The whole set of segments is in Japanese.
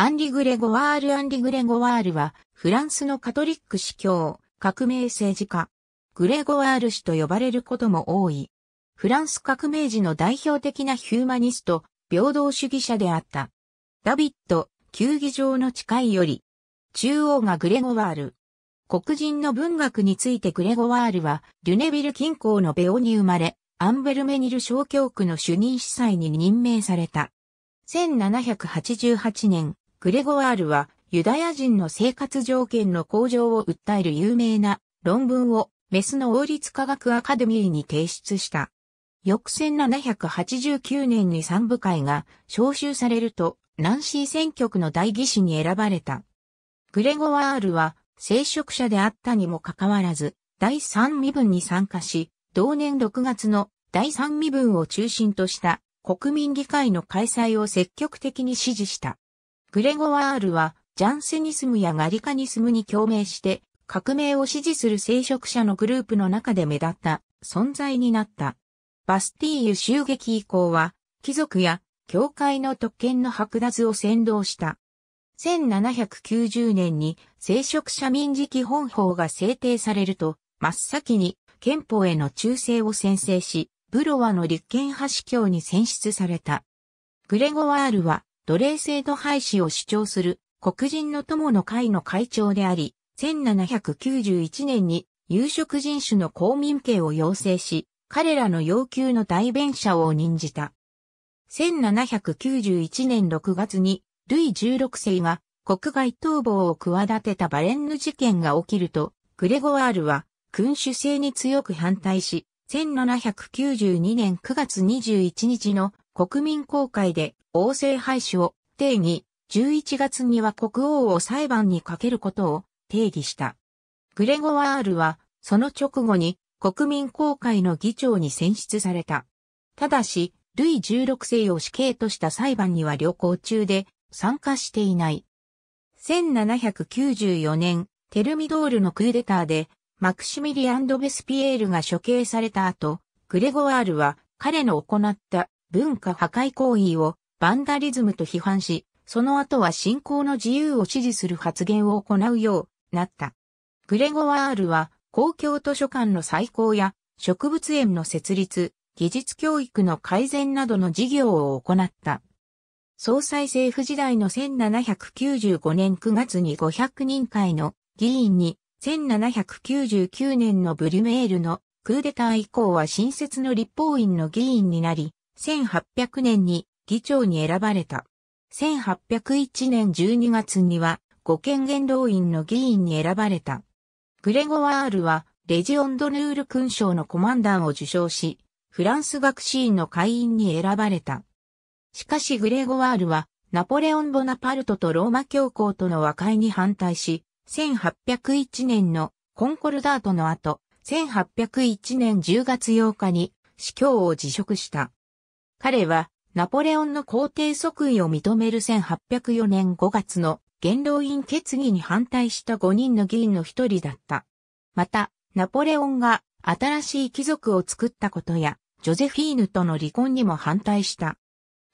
アンリ・グレゴワール・アンリ・グレゴワールは、フランスのカトリック司教、革命政治家、グレゴワール氏と呼ばれることも多い。フランス革命時の代表的なヒューマニスト、平等主義者であった。ダビッド、球技場の誓いより、中央がグレゴワール。黒人の文学についてグレゴワールは、リュネビル近郊のベオに生まれ、アンベルメニル小教区の主任司祭に任命された。1788年、グレゴワールはユダヤ人の生活条件の向上を訴える有名な論文をメスの王立科学アカデミーに提出した。翌1789年に三部会が招集されると、ナンシー選挙区の代議士に選ばれた。グレゴワールは聖職者であったにもかかわらず、第三身分に参加し、同年6月の第三身分を中心とした国民議会の開催を積極的に支持した。グレゴワールは、ジャンセニスムやガリカニスムに共鳴して、革命を支持する聖職者のグループの中で目立った存在になった。バスティーユ襲撃以降は、貴族や教会の特権の剥奪を先導した。1790年に聖職者民事基本法が制定されると、真っ先に憲法への忠誠を宣誓し、ブロワの立憲派司教に選出された。グレゴワールは奴隷制度廃止を主張する黒人の友の会の会長であり、1791年に有色人種の公民権を要請し、彼らの要求の代弁者を任じた。1791年6月に、ルイ16世が国外逃亡を企てたバレンヌ事件が起きると、グレゴワールは君主制に強く反対し、1792年9月21日の国民公開で王政廃止を定義、11月には国王を裁判にかけることを定義した。グレゴワールは、その直後に国民公会の議長に選出された。ただし、ルイ16世を死刑とした裁判には旅行中で参加していない。1794年、テルミドールのクーデターで、マクシミリアン・ド・ベスピエールが処刑された後、グレゴワールは彼の行った文化破壊行為をバンダリズムと批判し、その後は信仰の自由を支持する発言を行うようなった。グレゴワールは公共図書館の再興や植物園の設立、技術教育の改善などの事業を行った。総裁政府時代の1795年9月に500人会の議員に1799年のブリュメールのクーデター以降は新設の立法院の議員になり、1800年に議長に選ばれた。1801年12月には、五権元老院の議員に選ばれた。グレゴワールは、レジオンドヌール勲章のコマンダーを受賞し、フランス学士院の会員に選ばれた。しかしグレゴワールは、ナポレオン・ボナパルトとローマ教皇との和解に反対し、1801年のコンコルダートの後、1801年10月8日に司教を辞職した。彼はナポレオンの皇帝即位を認める1804年5月の元老院決議に反対した5人の議員の一人だった。また、ナポレオンが新しい貴族を作ったことや、ジョゼフィーヌとの離婚にも反対した。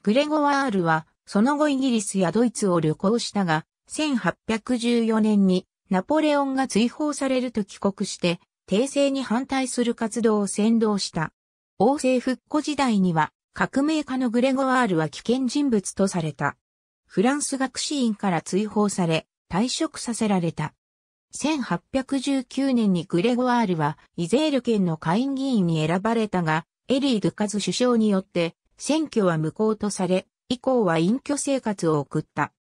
グレゴワールは、その後イギリスやドイツを旅行したが、1814年にナポレオンが追放されると帰国して、帝政に反対する活動を先導した。王政復古時代には、革命家のグレゴワールは危険人物とされた。フランス学士院から追放され、退職させられた。1819年にグレゴワールは、イゼール県の下院議員に選ばれたが、エリー・ドゥカズ首相によって、選挙は無効とされ、以降は隠居生活を送った。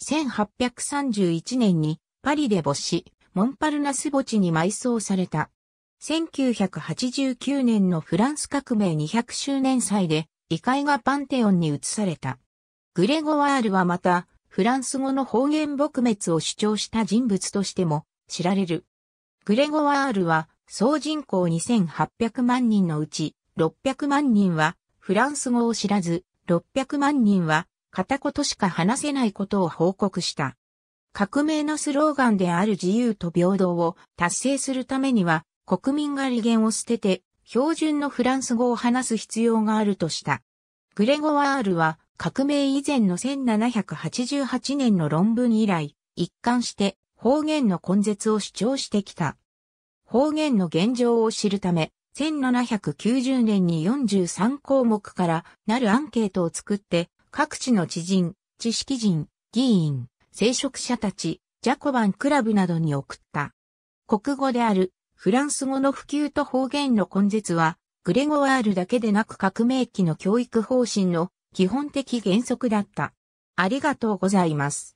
1831年に、パリで没し、モンパルナス墓地に埋葬された。1989年のフランス革命200周年祭で、異界がパンテオンに移された。グレゴワールはまた、フランス語の方言撲滅を主張した人物としても知られる。グレゴワールは、総人口2800万人のうち、600万人は、フランス語を知らず、600万人は、片言しか話せないことを報告した。革命のスローガンである自由と平等を達成するためには、国民が利言を捨てて、標準のフランス語を話す必要があるとした。グレゴワールは革命以前の1788年の論文以来、一貫して方言の根絶を主張してきた。方言の現状を知るため、1790年に43項目からなるアンケートを作って、各地の知人、知識人、議員、聖職者たち、ジャコバンクラブなどに送った。国語であるフランス語の普及と方言の根絶は、グレゴワールだけでなく革命期の教育方針の基本的原則だった。ありがとうございます。